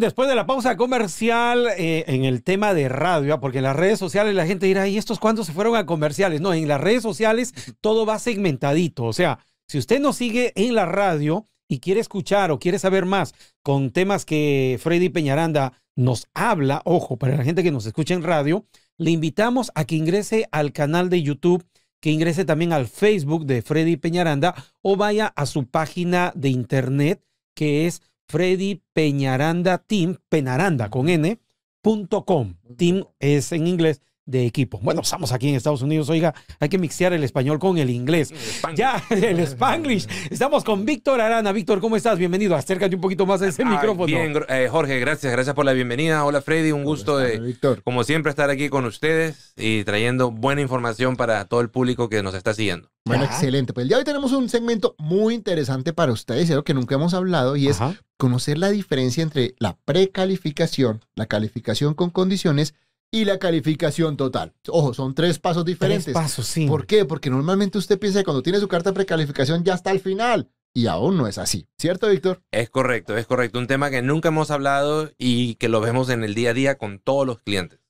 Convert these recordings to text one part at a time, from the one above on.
después de la pausa comercial eh, en el tema de radio, ah, porque en las redes sociales la gente dirá, ¿y estos cuándo se fueron a comerciales? No, en las redes sociales todo va segmentadito. O sea, si usted nos sigue en la radio y quiere escuchar o quiere saber más con temas que Freddy Peñaranda nos habla, ojo, para la gente que nos escucha en radio, le invitamos a que ingrese al canal de YouTube que ingrese también al Facebook de Freddy Peñaranda o vaya a su página de internet que es Freddy Peñaranda Team, Penaranda con N, Team es en inglés, de equipo. Bueno, estamos aquí en Estados Unidos. Oiga, hay que mixear el español con el inglés. ya, el spanglish. Estamos con Víctor Arana. Víctor, ¿cómo estás? Bienvenido. Acércate un poquito más a ese micrófono. Bien, eh, Jorge, gracias. Gracias por la bienvenida. Hola, Freddy. Un gusto, de, Víctor? como siempre, estar aquí con ustedes y trayendo buena información para todo el público que nos está siguiendo. Bueno, excelente. Pues ya hoy tenemos un segmento muy interesante para ustedes, algo que nunca hemos hablado, y es conocer la diferencia entre la precalificación, la calificación con condiciones y la calificación total. Ojo, son tres pasos diferentes. Tres pasos, sí. ¿Por qué? Porque normalmente usted piensa que cuando tiene su carta de precalificación ya está al final. Y aún no es así, ¿cierto, Víctor? Es correcto, es correcto. Un tema que nunca hemos hablado y que lo vemos en el día a día con todos los clientes.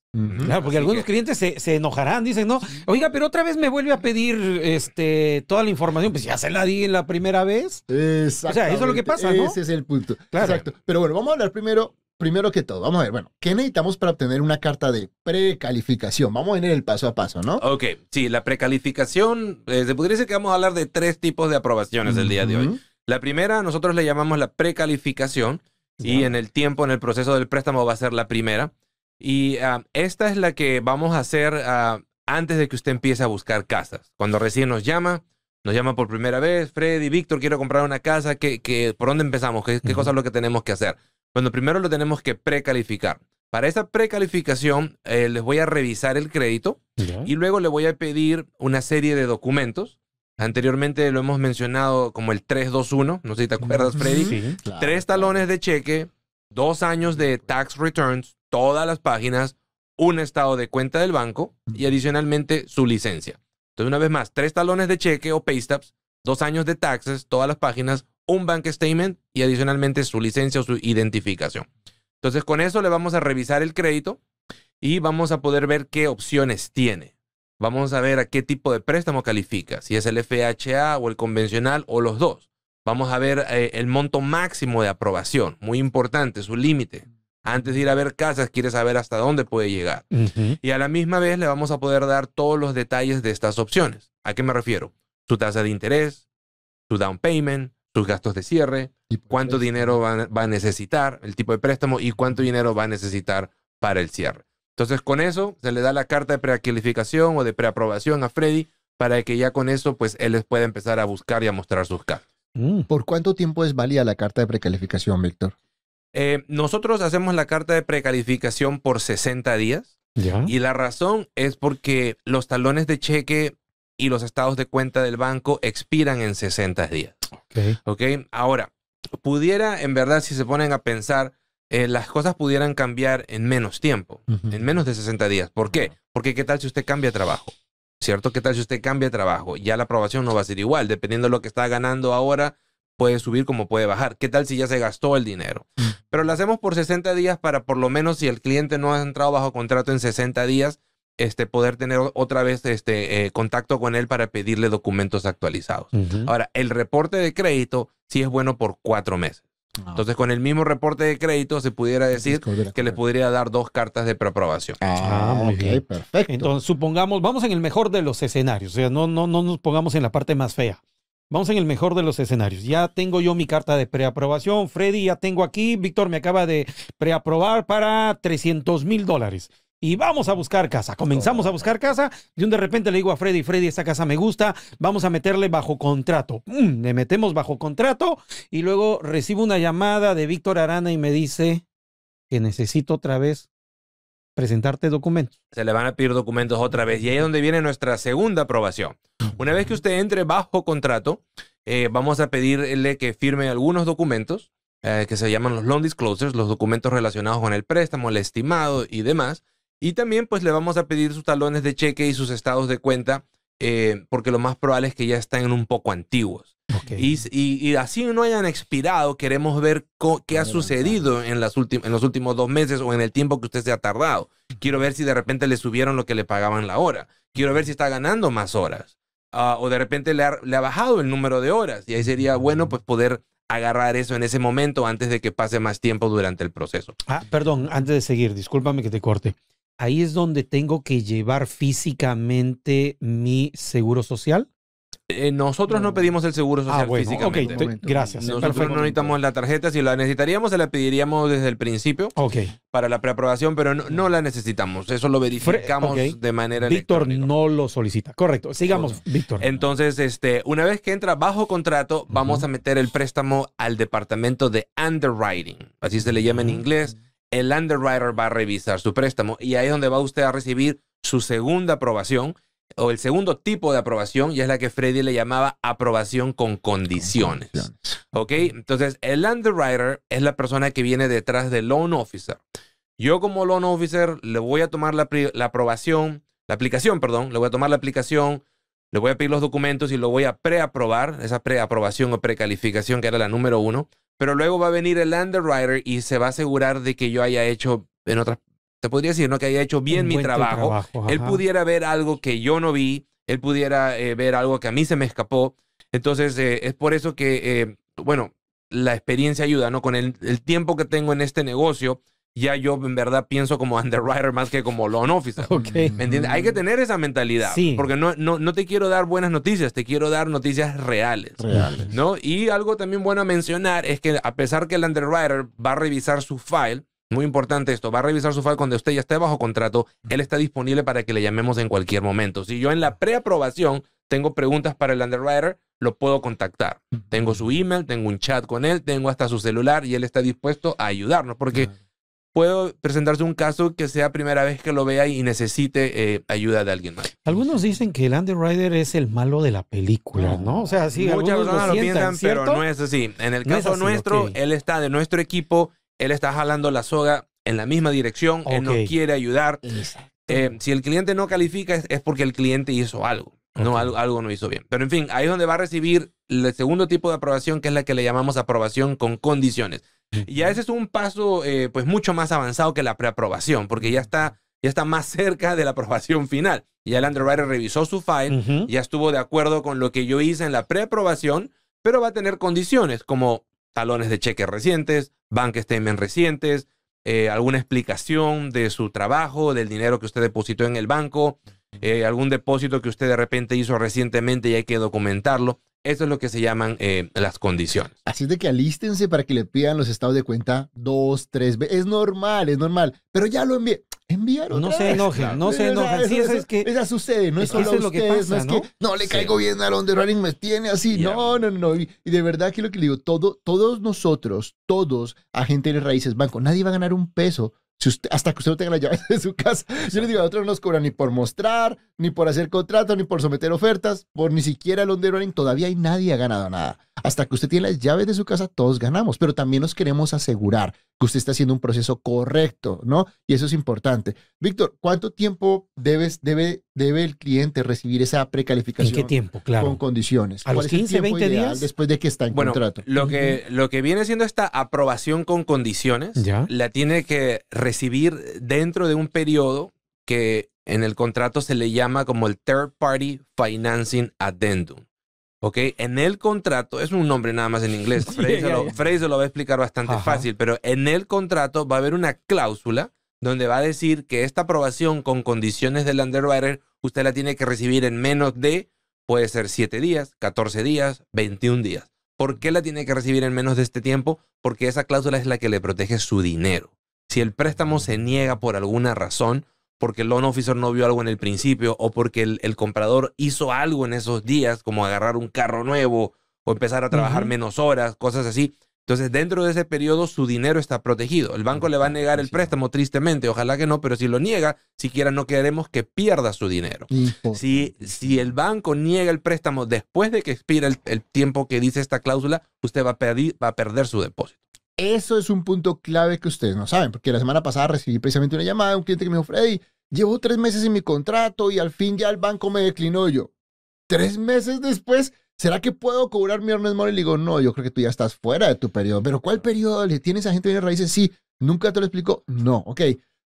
Claro, porque algunos clientes se, se, enojarán, dicen, no, oiga, pero otra vez me vuelve a pedir este, toda la información, pues ya se la di en la primera vez. Exacto. O sea, eso es lo que pasa, ¿no? Ese es el punto. Exacto. Pero bueno, vamos a hablar primero primero que todo, vamos a ver, bueno, ¿qué necesitamos para obtener una carta de precalificación? Vamos a ver el paso a paso, ¿no? Ok, sí, la precalificación, eh, se podría decir que vamos a hablar de tres tipos de aprobaciones el día de hoy. La primera, nosotros le llamamos la precalificación y en el tiempo, en el proceso del préstamo va a ser la primera. Y ah, esta es la que vamos a hacer ah, antes de que usted empiece a buscar casas. Cuando recién nos llama, nos llama por primera vez, Freddy, Víctor, quiero comprar una casa, ¿qué, por dónde empezamos? ¿Qué, qué cosa es lo que tenemos que hacer? Bueno, primero lo tenemos que precalificar. Para esa precalificación eh, les voy a revisar el crédito y luego le voy a pedir una serie de documentos. Anteriormente lo hemos mencionado como el 321, no sé si te acuerdas Freddy. Tres talones de cheque, dos años de tax returns, todas las páginas, un estado de cuenta del banco y adicionalmente su licencia. Entonces, una vez más, tres talones de cheque o paystubs, dos años de taxes, todas las páginas, un bank statement y adicionalmente su licencia o su identificación. Entonces, con eso le vamos a revisar el crédito y vamos a poder ver qué opciones tiene. Vamos a ver a qué tipo de préstamo califica, si es el FHA o el convencional o los dos. Vamos a ver eh, el monto máximo de aprobación, muy importante, su límite. Antes de ir a ver casas, quiere saber hasta dónde puede llegar. Y a la misma vez le vamos a poder dar todos los detalles de estas opciones. ¿A qué me refiero? Su tasa de interés, su down payment, sus gastos de cierre, cuánto dinero va, a necesitar, el tipo de préstamo y cuánto dinero va a necesitar para el cierre. Entonces, con eso se le da la carta de precalificación o de preaprobación a Freddy para que ya con eso, pues, él les pueda empezar a buscar y a mostrar sus cartas. Mm. ¿Por cuánto tiempo es válida la carta de precalificación, Víctor? Eh, nosotros hacemos la carta de precalificación por 60 días. Y la razón es porque los talones de cheque y los estados de cuenta del banco expiran en 60 días. Ok. Ahora, pudiera, en verdad, si se ponen a pensar, eh, las cosas pudieran cambiar en menos tiempo, en menos de 60 días. ¿Por qué? Porque qué tal si usted cambia trabajo, ¿cierto? ¿Qué tal si usted cambia trabajo? Ya la aprobación no va a ser igual, dependiendo de lo que está ganando ahora, puede subir como puede bajar. ¿Qué tal si ya se gastó el dinero? Mm. Pero lo hacemos por 60 días para por lo menos si el cliente no ha entrado bajo contrato en 60 días, este, poder tener otra vez este, eh, contacto con él para pedirle documentos actualizados. Ahora, el reporte de crédito sí es bueno por cuatro meses. Ah, Entonces, con el mismo reporte de crédito se pudiera decir que le podría dar dos cartas de preaprobación. Ah, ah ok, perfecto. Entonces, supongamos, vamos en el mejor de los escenarios, o sea, no, no, no nos pongamos en la parte más fea. Vamos en el mejor de los escenarios. Ya tengo yo mi carta de preaprobación. Freddy, ya tengo aquí. Víctor me acaba de preaprobar para 300 mil dólares y vamos a buscar casa. Comenzamos a buscar casa y un de repente le digo a Freddy, Freddy, esta casa me gusta, vamos a meterle bajo contrato. Mm, le metemos bajo contrato y luego recibo una llamada de Víctor Arana y me dice que necesito otra vez presentarte documentos. Se le van a pedir documentos otra vez y ahí es donde viene nuestra segunda aprobación. Una vez que usted entre bajo contrato, eh, vamos a pedirle que firme algunos documentos eh, que se llaman los loan disclosures, los documentos relacionados con el préstamo, el estimado y demás y también pues le vamos a pedir sus talones de cheque y sus estados de cuenta, eh, porque lo más probable es que ya están un poco antiguos. Y, así no hayan expirado, queremos ver qué ha sucedido en, las en los últimos dos meses o en el tiempo que usted se ha tardado. Quiero ver si de repente le subieron lo que le pagaban la hora. Quiero ver si está ganando más horas. Ah, o de repente le ha, le ha bajado el número de horas. Y ahí sería bueno pues poder agarrar eso en ese momento antes de que pase más tiempo durante el proceso. Ah, perdón, antes de seguir, discúlpame que te corte ahí es donde tengo que llevar físicamente mi seguro social. Eh, nosotros no. pedimos el seguro ah, social ah, físicamente. Okay, gracias. Nosotros no necesitamos la tarjeta. Si la necesitaríamos, se la pediríamos desde el principio okay. para la preaprobación, pero no, la necesitamos. Eso lo verificamos de manera Víctor no lo solicita. Correcto. Sigamos, Víctor. Entonces, este, una vez que entra bajo contrato, vamos a meter el préstamo al departamento de underwriting. Así se le llama en ah, inglés el underwriter va a revisar su préstamo y ahí es donde va usted a recibir su segunda aprobación o el segundo tipo de aprobación y es la que Freddy le llamaba aprobación con condiciones. ¿Ok? Entonces, el underwriter es la persona que viene detrás del loan officer. Yo como loan officer le voy a tomar la, la aprobación, la aplicación, perdón, le voy a tomar la aplicación, le voy a pedir los documentos y lo voy a preaprobar, esa preaprobación o precalificación que era la número uno. Pero luego va a venir el underwriter y se va a asegurar de que yo haya hecho, en otras, te podría decir, ¿no? Que haya hecho bien mi trabajo. él pudiera ver algo que yo no vi, él pudiera eh, ver algo que a mí se me escapó. Entonces, eh, es por eso que, eh, bueno, la experiencia ayuda, ¿no? Con el, tiempo que tengo en este negocio, ya yo en verdad pienso como underwriter más que como loan officer. Okay. ¿Me entiendes? Hay que mm. tener esa mentalidad. Sí. Porque no, no, no, te quiero dar buenas noticias, te quiero dar noticias reales. Reales. ¿No? Y algo también bueno a mencionar es que a pesar que el underwriter va a revisar su file, muy importante esto, va a revisar su file cuando usted ya esté bajo contrato, él está disponible para que le llamemos en cualquier momento. Si yo en la preaprobación tengo preguntas para el underwriter, lo puedo contactar. Tengo su email, tengo un chat con él, tengo hasta su celular y él está dispuesto a ayudarnos porque puedo presentarse un caso que sea primera vez que lo vea y necesite eh, ayuda de alguien más. Algunos dicen que el underwriter es el malo de la película, ¿no? O sea, sí, muchas personas lo, piensan, pero no es así. En el caso nuestro, él está de nuestro equipo, él está jalando la soga en la misma dirección, él nos quiere ayudar. Eh, si el cliente no califica es, porque el cliente hizo algo. No, algo, algo, no hizo bien. Pero en fin, ahí es donde va a recibir el segundo tipo de aprobación, que es la que le llamamos aprobación con condiciones. Y ya ese es un paso eh, pues mucho más avanzado que la preaprobación, porque ya está, ya está más cerca de la aprobación final. Ya el underwriter revisó su file, ya estuvo de acuerdo con lo que yo hice en la preaprobación, pero va a tener condiciones como talones de cheques recientes, bank statement recientes, eh, alguna explicación de su trabajo, del dinero que usted depositó en el banco, eh, algún depósito que usted de repente hizo recientemente y hay que documentarlo. Eso es lo que se llaman eh, las condiciones. Así es de que alístense para que le pidan los estados de cuenta dos, tres veces. Es normal, es normal. Pero ya lo envié. enviaron No se enojen, no se enojen. que. Esa sucede, no es, solo a ustedes, no es que no le caigo bien a donde Running me tiene así. No, no, no. Y, de verdad que lo que le digo, todo, todos nosotros, todos, agentes de raíces, banco, nadie va a ganar un peso hasta que usted no tenga la llave de su casa. Yo le digo, a otros no nos cobran ni por mostrar, ni por hacer contrato, ni por someter ofertas, por ni siquiera el on Todavía hay nadie ha ganado nada. Hasta que usted tiene las llaves de su casa, todos ganamos, pero también nos queremos asegurar que usted está haciendo un proceso correcto, ¿no? Y eso es importante. Víctor, ¿cuánto tiempo debe, debe el cliente recibir esa precalificación? ¿En qué tiempo, claro? Con condiciones. ¿A los 15, 20 días? Después de que está en contrato. Lo que, lo que viene siendo esta aprobación con condiciones, la tiene que recibir dentro de un periodo que en el contrato se le llama como el Third Party Financing Addendum. ¿ok? En el contrato, es un nombre nada más en inglés, Frey, lo, va a explicar bastante fácil, pero en el contrato va a haber una cláusula donde va a decir que esta aprobación con condiciones del underwriter, usted la tiene que recibir en menos de, puede ser 7 días, 14 días, 21 días. ¿Por qué la tiene que recibir en menos de este tiempo? Porque esa cláusula es la que le protege su dinero. Si el préstamo se niega por alguna razón, porque el loan officer no vio algo en el principio o porque el, comprador hizo algo en esos días, como agarrar un carro nuevo o empezar a trabajar menos horas, cosas así. Entonces, dentro de ese periodo, su dinero está protegido. El banco le va a negar el préstamo, tristemente, ojalá que no, pero si lo niega, siquiera no queremos que pierda su dinero. Si, si el banco niega el préstamo después de que expira el, tiempo que dice esta cláusula, usted va a perder su depósito. Eso es un punto clave que ustedes no saben, porque la semana pasada recibí precisamente una llamada de un cliente que me dijo, Freddy, llevo tres meses en mi contrato y al fin ya el banco me declinó yo. Tres meses después, ¿será que puedo cobrar mi earnest Y Le digo, no, yo creo que tú ya estás fuera de tu periodo. ¿Pero cuál periodo? ¿Le tienes a gente de raíces? Sí. ¿Nunca te lo explico? No. Ok.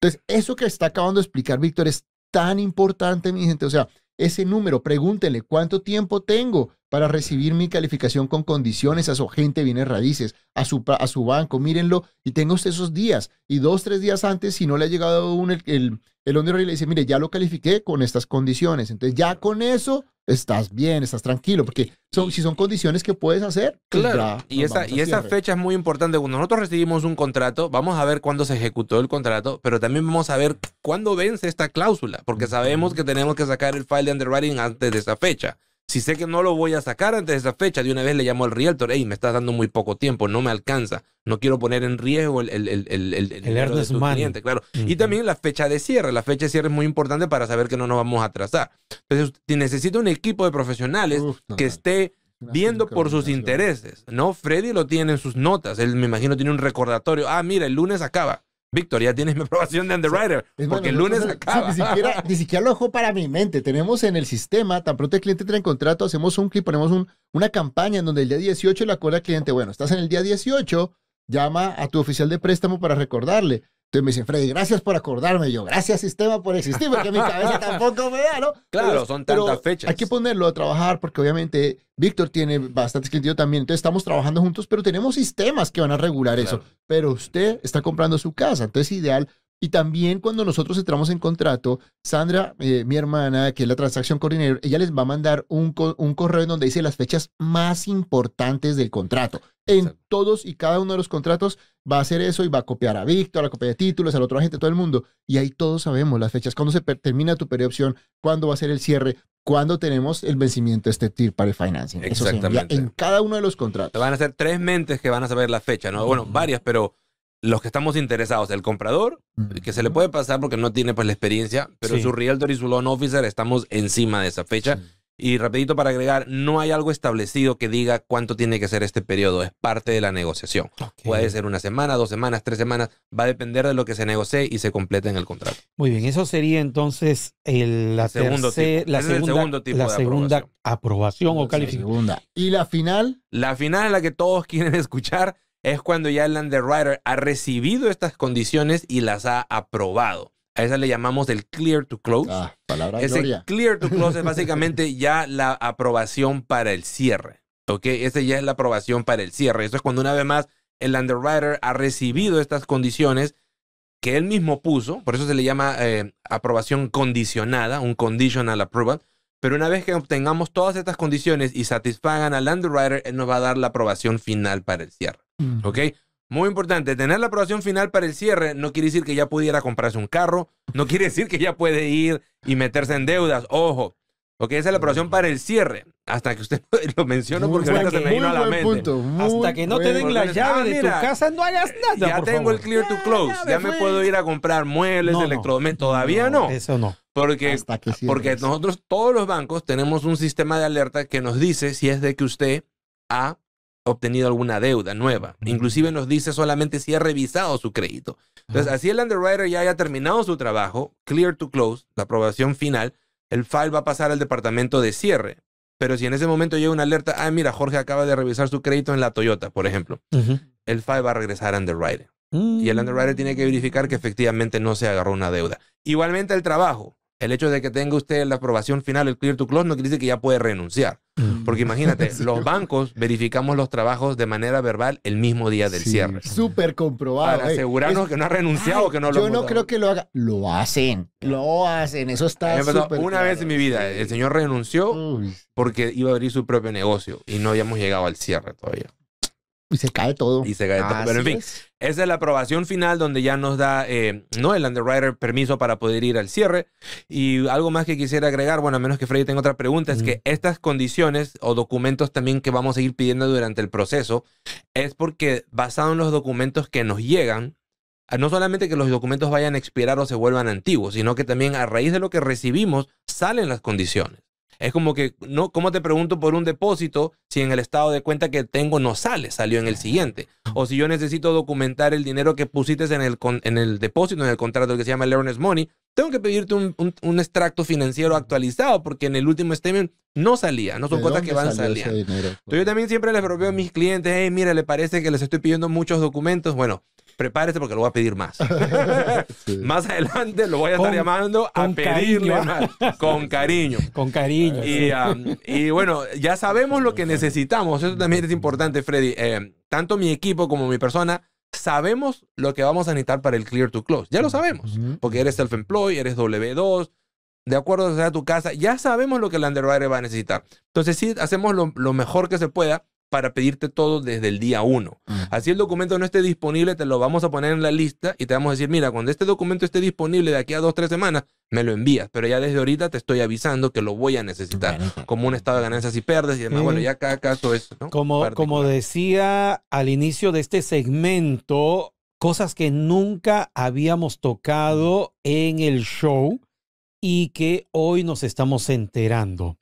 Entonces, eso que está acabando de explicar Víctor es tan importante, mi gente. O sea, ese número, pregúntele cuánto tiempo tengo para recibir mi calificación con condiciones a su gente de raíces, a su, a su banco, mírenlo, y tengo usted esos días. Y dos, tres días antes, si no le ha llegado un, el, el, el le dice, mire, ya lo califiqué con estas condiciones. Entonces ya con eso estás bien, estás tranquilo, porque si son condiciones que puedes hacer. Pues claro, y, esa, y esa fecha es muy importante. Cuando nosotros recibimos un contrato, vamos a ver cuándo se ejecutó el contrato, pero también vamos a ver cuándo vence esta cláusula, porque sabemos que tenemos que sacar el file de underwriting antes de esa fecha. Si sé que no lo voy a sacar antes de esa fecha, de una vez le llamo al realtor, hey, me estás dando muy poco tiempo, no me alcanza, no quiero poner en riesgo el, el, claro. Y también la fecha de cierre, la fecha de cierre es muy importante para saber que no nos vamos a atrasar. Entonces, necesita un equipo de profesionales que esté viendo por sus intereses, ¿no? Freddy lo tiene en sus notas, él me imagino tiene un recordatorio, ah, mira, el lunes acaba, Víctor, ya tienes mi aprobación de Underwriter, porque el lunes acaba. ni, siquiera, lo dejó para mi mente. Tenemos en el sistema, tan pronto el cliente entra en contrato, hacemos un clip, ponemos una campaña en donde el día 18 le acuerda al cliente, bueno, estás en el día 18, llama a tu oficial de préstamo para recordarle. Entonces me dice, Freddy, gracias por acordarme. yo, gracias sistema por existir, porque mi cabeza tampoco me da, ¿no? Claro, son tantas fechas. Hay que ponerlo a trabajar, porque obviamente Víctor tiene bastante sentido también. Entonces estamos trabajando juntos, pero tenemos sistemas que van a regular eso. Pero usted está comprando su casa, entonces es ideal y también cuando nosotros entramos en contrato, Sandra, eh, mi hermana, que es la transacción coordinadora, ella les va a mandar un, un correo en donde dice las fechas más importantes del contrato. En todos y cada uno de los contratos va a hacer eso y va a copiar a Víctor, a la copia de títulos, al otro agente, todo el mundo. Y ahí todos sabemos las fechas, Cuando se termina tu periodo de opción, cuándo va a ser el cierre, cuando tenemos el vencimiento de este TIR para el financing. Exactamente. en cada uno de los contratos. van a ser tres mentes que van a saber la fecha, ¿no? Bueno, varias, pero los que estamos interesados, el comprador, que se le puede pasar porque no tiene pues la experiencia, pero su realtor y su loan officer estamos encima de esa fecha. Y rapidito para agregar, no hay algo establecido que diga cuánto tiene que ser este periodo, es parte de la negociación. Puede ser una semana, dos semanas, tres semanas, va a depender de lo que se negocie y se complete en el contrato. Muy bien, eso sería entonces la, segunda, aprobación, aprobación o calificación. Y la final. La final es la que todos quieren escuchar es cuando ya el underwriter ha recibido estas condiciones y las ha aprobado. A esa le llamamos el clear to close. Ah, palabra Ese clear to close es básicamente ya la aprobación para el cierre. ¿Ok? Esa ya es la aprobación para el cierre. Eso es cuando una vez más el underwriter ha recibido estas condiciones que él mismo puso. Por eso se le llama eh, aprobación condicionada, un conditional approval. Pero una vez que obtengamos todas estas condiciones y satisfagan al underwriter, él nos va a dar la aprobación final para el cierre. Mm. ¿Ok? Muy importante, tener la aprobación final para el cierre no quiere decir que ya pudiera comprarse un carro, no quiere decir que ya puede ir y meterse en deudas, ojo. Ok, esa es la aprobación para el cierre. Hasta que usted lo menciona porque ahorita se me a la mente. hasta que no te den la ah, llave de mira, tu casa, no hagas nada. Ya tengo el clear to close. Ya, me puedo ir a comprar muebles, electrodomésticos. Todavía no, Eso no. Porque, porque nosotros, todos los bancos, tenemos un sistema de alerta que nos dice si es de que usted ha obtenido alguna deuda nueva. Inclusive nos dice solamente si ha revisado su crédito. Entonces, así el underwriter ya haya terminado su trabajo, clear to close, la aprobación final, el file va a pasar al departamento de cierre. Pero si en ese momento llega una alerta, ah, mira, Jorge acaba de revisar su crédito en la Toyota, por ejemplo, el file va a regresar a underwriter. Y el underwriter tiene que verificar que efectivamente no se agarró una deuda. Igualmente el trabajo el hecho de que tenga usted la aprobación final, el clear to close, no quiere decir que ya puede renunciar. Mm. Porque imagínate, los bancos verificamos los trabajos de manera verbal el mismo día del cierre. Súper comprobado. Para eh. asegurarnos que no ha renunciado, o que no lo Yo no creo que lo haga. Lo hacen, lo hacen. Eso está. Una vez en mi vida, el señor renunció porque iba a abrir su propio negocio y no habíamos llegado al cierre todavía. Y se cae todo. Y se cae todo. Pero en fin, esa es la aprobación final donde ya nos da, eh, ¿no? El underwriter permiso para poder ir al cierre. Y algo más que quisiera agregar, bueno, a menos que Freddy tenga otra pregunta, es que estas condiciones o documentos también que vamos a ir pidiendo durante el proceso es porque basado en los documentos que nos llegan, ah, no solamente que los documentos vayan a expirar o se vuelvan antiguos, sino que también a raíz de lo que recibimos salen las condiciones. Es como que, no, ¿cómo te pregunto por un depósito si en el estado de cuenta que tengo no sale, salió en el siguiente? O si yo necesito documentar el dinero que pusiste en el, en el depósito, en el contrato que se llama el Money, tengo que pedirte un, extracto financiero actualizado porque en el último statement no salía, no son cuotas que van saliendo. Entonces yo también siempre les propongo a mis clientes, hey, mira, le parece que les estoy pidiendo muchos documentos. Bueno, prepárate porque lo voy a pedir más. Más adelante lo voy a estar llamando a pedirle más, con cariño. Con cariño. Um, y, bueno, ya sabemos lo que necesitamos. Eso también es importante, Freddy. Eh, tanto mi equipo como mi persona sabemos lo que vamos a necesitar para el clear to close. Ya lo sabemos, porque eres self-employed, eres W2, de acuerdo a tu casa, ya sabemos lo que el underwriter va a necesitar. Entonces, sí, hacemos lo mejor que se pueda para pedirte todo desde el día uno. Así el documento no esté disponible, te lo vamos a poner en la lista y te vamos a decir, mira, cuando este documento esté disponible de aquí a dos, tres semanas, me lo envías. Pero ya desde ahorita te estoy avisando que lo voy a necesitar. Como un estado de ganancias y pérdidas y demás. Bueno, ya cada caso es. ¿no? Como, como decía al inicio de este segmento, cosas que nunca habíamos tocado en el show y que hoy nos estamos enterando.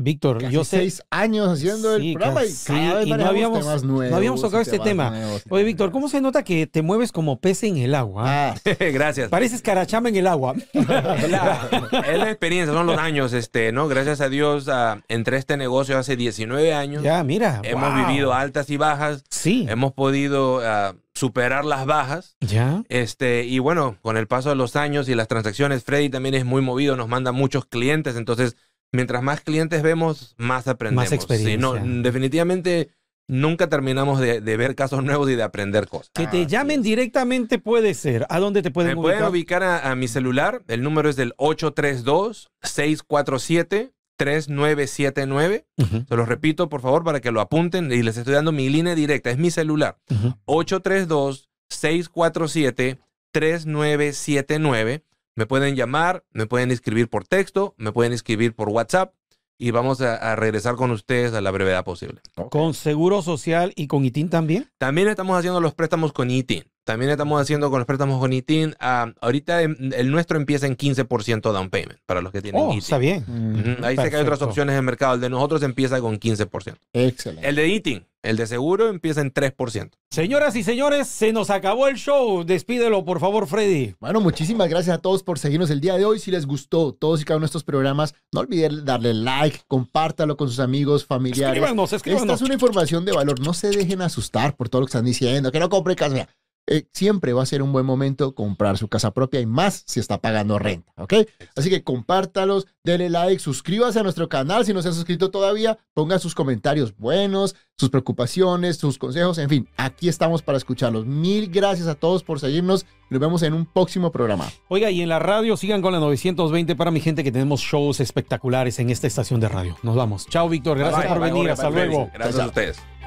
Víctor, yo sé. seis años haciendo el programa y no, habíamos, tocado este tema. Oye, Víctor, ¿cómo se nota que te mueves como pez en el agua? Ah. gracias. Pareces carachama en el agua. es la experiencia, son los años, este, ¿no? Gracias a Dios uh, entré este negocio hace 19 años. Ya, mira. Hemos vivido altas y bajas. Sí. Hemos podido. Ah, superar las bajas. Ya. Este, y bueno, con el paso de los años y las transacciones, Freddy también es muy movido, nos manda muchos clientes, entonces mientras más clientes vemos, más aprendemos. Más experiencia. definitivamente nunca terminamos de, ver casos nuevos y de aprender cosas. Que te llamen directamente puede ser. ¿A dónde te pueden Me pueden ubicar a, mi celular. El número es del 832-647. 3979. Se lo repito, por favor, para que lo apunten y les estoy dando mi línea directa. Es mi celular. 832-647-3979. Me pueden llamar, me pueden escribir por texto, me pueden escribir por WhatsApp y vamos a, regresar con ustedes a la brevedad posible. ¿Con Seguro Social y con ITIN también? También estamos haciendo los préstamos con ITIN. También estamos haciendo con los préstamos con ITIN. Ah, ahorita em, el, nuestro empieza en 15% down payment para los que tienen oh, está bien. Mm, ahí se sé que hay otras opciones en el mercado. El de nosotros empieza con 15%. Excelente. El de ITIN el de seguro empieza en 3%. Señoras y señores, se nos acabó el show. Despídelo, por favor, Freddy. Bueno, muchísimas gracias a todos por seguirnos el día de hoy. Si les gustó todos y cada uno de estos programas, no olviden darle like, compártalo con sus amigos, familiares. Escríbanos, escríbanos. Esta es una información de valor. No se dejen asustar por todo lo que están diciendo, que no compren casa. Eh, siempre va a ser un buen momento comprar su casa propia y más si está pagando renta, ¿ok? Así que compártalos, denle like, suscríbase a nuestro canal si no se ha suscrito todavía, ponga sus comentarios buenos, sus preocupaciones, sus consejos, en fin, aquí estamos para escucharlos. Mil gracias a todos por seguirnos, nos vemos en un próximo programa. Oiga, y en la radio sigan con la 920 para mi gente que tenemos shows espectaculares en esta estación de radio. Nos vamos. Chao, Víctor, gracias por venir, hasta luego. Gracias a ustedes.